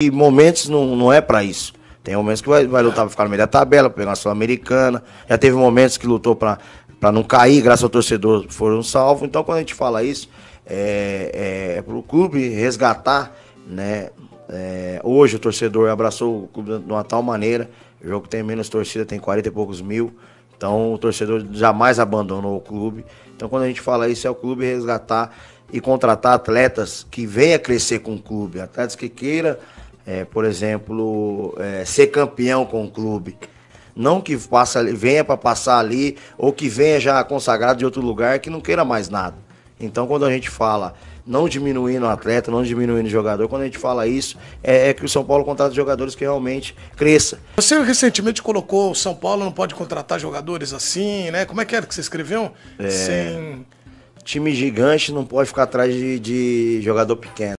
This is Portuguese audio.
E momentos não, não é para isso. Tem momentos que vai, vai lutar para ficar no meio da tabela, pegar a Sul-Americana. Já teve momentos que lutou para não cair, graças ao torcedor foram salvos. Então, quando a gente fala isso, é, é, é para o clube resgatar. né? É, hoje o torcedor abraçou o clube de uma tal maneira. O jogo tem menos torcida, tem 40 e poucos mil. Então, o torcedor jamais abandonou o clube. Então, quando a gente fala isso, é o clube resgatar e contratar atletas que venha crescer com o clube, atletas que queira é, por exemplo, é, ser campeão com o clube. Não que passa, venha para passar ali ou que venha já consagrado de outro lugar que não queira mais nada. Então, quando a gente fala não diminuindo o atleta, não diminuindo o jogador, quando a gente fala isso, é, é, que o São Paulo contrata jogadores que realmente cresça. Você recentemente colocou o São Paulo não pode contratar jogadores assim, né? Como é que era que você escreveu? É, Sem... Time gigante não pode ficar atrás de, de jogador pequeno.